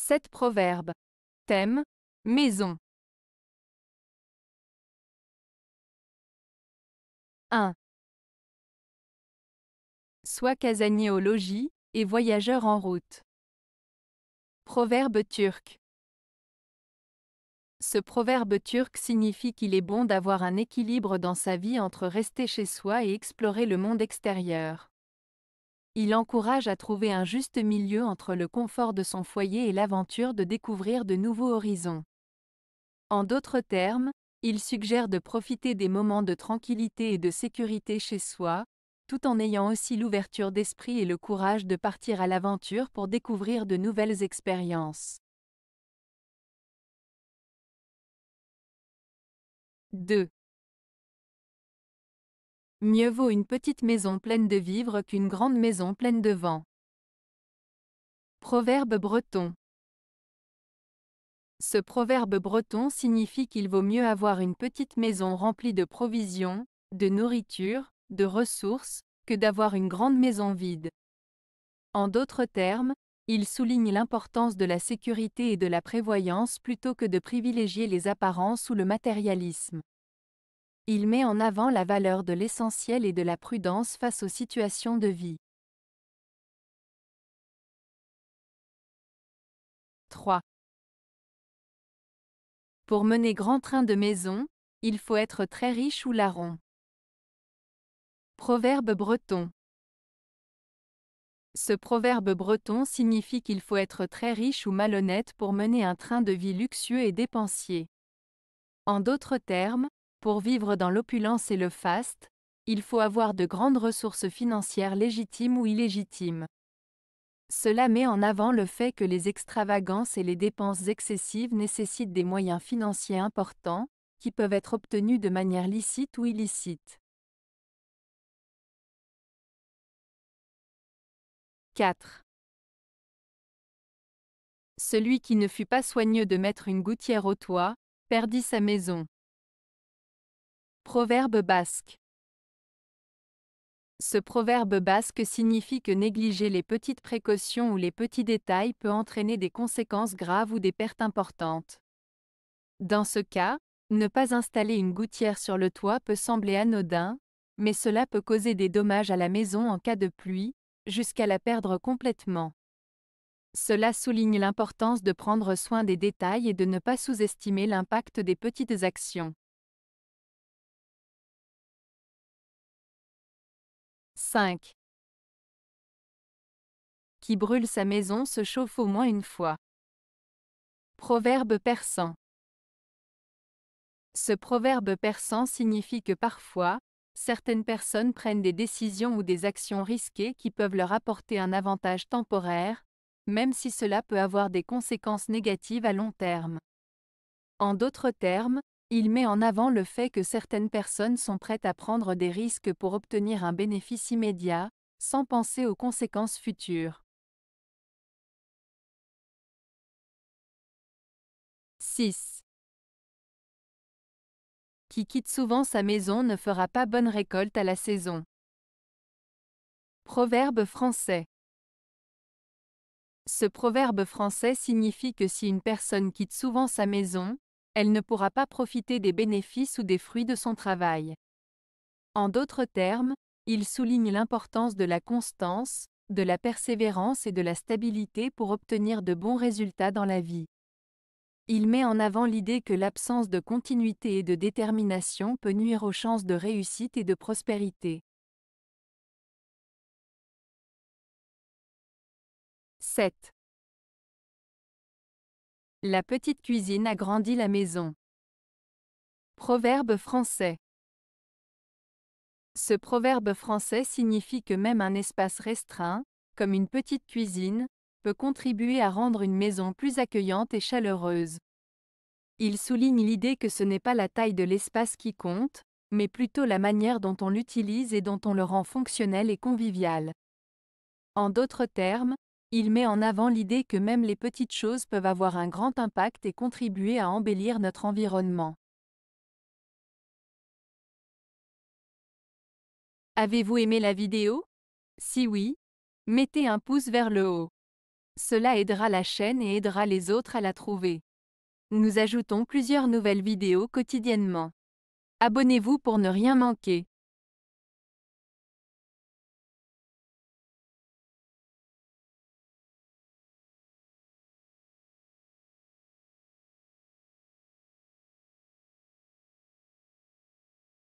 7 proverbes. Thème Maison. 1. Sois casanier au logis et voyageur en route. Proverbe turc. Ce proverbe turc signifie qu'il est bon d'avoir un équilibre dans sa vie entre rester chez soi et explorer le monde extérieur. Il encourage à trouver un juste milieu entre le confort de son foyer et l'aventure de découvrir de nouveaux horizons. En d'autres termes, il suggère de profiter des moments de tranquillité et de sécurité chez soi, tout en ayant aussi l'ouverture d'esprit et le courage de partir à l'aventure pour découvrir de nouvelles expériences. 2. Mieux vaut une petite maison pleine de vivres qu'une grande maison pleine de vent. Proverbe breton. Ce proverbe breton signifie qu'il vaut mieux avoir une petite maison remplie de provisions, de nourriture, de ressources, que d'avoir une grande maison vide. En d'autres termes, il souligne l'importance de la sécurité et de la prévoyance plutôt que de privilégier les apparences ou le matérialisme. Il met en avant la valeur de l'essentiel et de la prudence face aux situations de vie. 3. Pour mener grand train de maison, il faut être très riche ou larron. Proverbe breton. Ce proverbe breton signifie qu'il faut être très riche ou malhonnête pour mener un train de vie luxueux et dépensier. En d'autres termes, pour vivre dans l'opulence et le faste, il faut avoir de grandes ressources financières légitimes ou illégitimes. Cela met en avant le fait que les extravagances et les dépenses excessives nécessitent des moyens financiers importants, qui peuvent être obtenus de manière licite ou illicite. 4. Celui qui ne fut pas soigneux de mettre une gouttière au toit, perdit sa maison. Proverbe basque. Ce proverbe basque signifie que négliger les petites précautions ou les petits détails peut entraîner des conséquences graves ou des pertes importantes. Dans ce cas, ne pas installer une gouttière sur le toit peut sembler anodin, mais cela peut causer des dommages à la maison en cas de pluie, jusqu'à la perdre complètement. Cela souligne l'importance de prendre soin des détails et de ne pas sous-estimer l'impact des petites actions. 5. Qui brûle sa maison se chauffe au moins une fois. Proverbe persan. Ce proverbe persan signifie que parfois, certaines personnes prennent des décisions ou des actions risquées qui peuvent leur apporter un avantage temporaire, même si cela peut avoir des conséquences négatives à long terme. En d'autres termes, il met en avant le fait que certaines personnes sont prêtes à prendre des risques pour obtenir un bénéfice immédiat, sans penser aux conséquences futures. 6. Qui quitte souvent sa maison ne fera pas bonne récolte à la saison. Proverbe français. Ce proverbe français signifie que si une personne quitte souvent sa maison, elle ne pourra pas profiter des bénéfices ou des fruits de son travail. En d'autres termes, il souligne l'importance de la constance, de la persévérance et de la stabilité pour obtenir de bons résultats dans la vie. Il met en avant l'idée que l'absence de continuité et de détermination peut nuire aux chances de réussite et de prospérité. 7. La petite cuisine agrandit la maison. Proverbe français. Ce proverbe français signifie que même un espace restreint, comme une petite cuisine, peut contribuer à rendre une maison plus accueillante et chaleureuse. Il souligne l'idée que ce n'est pas la taille de l'espace qui compte, mais plutôt la manière dont on l'utilise et dont on le rend fonctionnel et convivial. En d'autres termes, il met en avant l'idée que même les petites choses peuvent avoir un grand impact et contribuer à embellir notre environnement. Avez-vous aimé la vidéo Si oui, mettez un pouce vers le haut. Cela aidera la chaîne et aidera les autres à la trouver. Nous ajoutons plusieurs nouvelles vidéos quotidiennement. Abonnez-vous pour ne rien manquer.